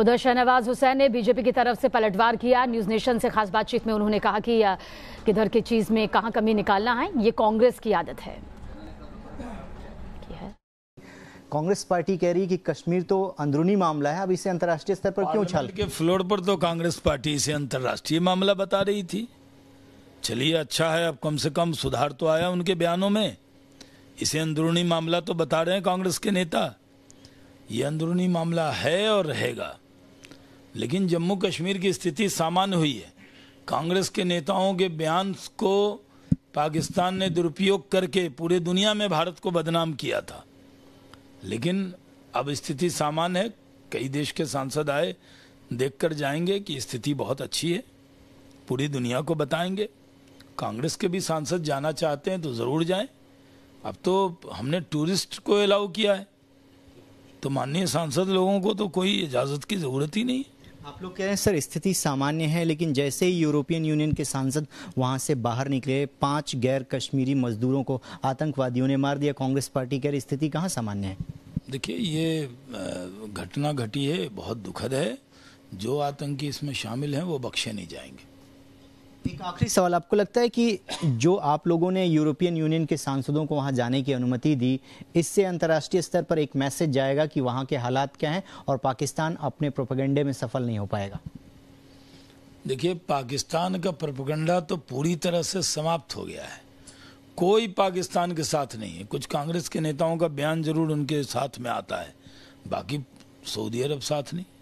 उधर शहनवाज हुसैन ने बीजेपी की तरफ से पलटवार किया न्यूज़ नेशन से खास बातचीत में उन्होंने कहा कि किधर की चीज़ में कहाँ कमी निकालना है ये कांग्रेस की आदत है कांग्रेस पार्टी कह रही है कि कश्मीर तो अंदरूनी मामला है अब इसे अंतर्राष्ट्रीय स्तर पर क्यों उछाल के फ्लोर पर तो कांग्रेस पार्टी इसे अंतर्राष्ट्रीय मामला बता रही थी चलिए अच्छा है अब कम से कम सुधार तो आया उनके बयानों में इसे अंदरूनी मामला तो बता रहे हैं कांग्रेस के नेता ये अंदरूनी मामला है और रहेगा लेकिन जम्मू कश्मीर की स्थिति सामान्य हुई है कांग्रेस के नेताओं के बयान को पाकिस्तान ने दुरुपयोग करके पूरे दुनिया में भारत को बदनाम किया था लेकिन अब स्थिति सामान्य है कई देश के सांसद आए देखकर जाएंगे कि स्थिति बहुत अच्छी है पूरी दुनिया को बताएंगे कांग्रेस के भी सांसद जाना चाहते हैं तो ज़रूर जाएं अब तो हमने टूरिस्ट को अलाउ किया है तो माननीय सांसद लोगों को तो कोई इजाज़त की ज़रूरत ही नहीं है आप लोग कह रहे हैं सर स्थिति सामान्य है लेकिन जैसे ही यूरोपियन यूनियन के सांसद वहां से बाहर निकले पांच गैर कश्मीरी मजदूरों को आतंकवादियों ने मार दिया कांग्रेस पार्टी कह रही स्थिति कहाँ सामान्य है देखिए ये घटना घटी है बहुत दुखद है जो आतंकी इसमें शामिल हैं वो बख्शे नहीं जाएंगे एक आखिरी सवाल आपको लगता है कि जो आप लोगों ने यूरोपियन यूनियन के सांसदों को वहाँ जाने की अनुमति दी इससे अंतर्राष्ट्रीय स्तर पर एक मैसेज जाएगा कि वहाँ के हालात क्या हैं और पाकिस्तान अपने प्रोपेगेंडे में सफल नहीं हो पाएगा देखिए पाकिस्तान का प्रोपेगेंडा तो पूरी तरह से समाप्त हो गया है कोई पाकिस्तान के साथ नहीं है कुछ कांग्रेस के नेताओं का बयान जरूर उनके साथ में आता है बाकी सऊदी अरब साथ नहीं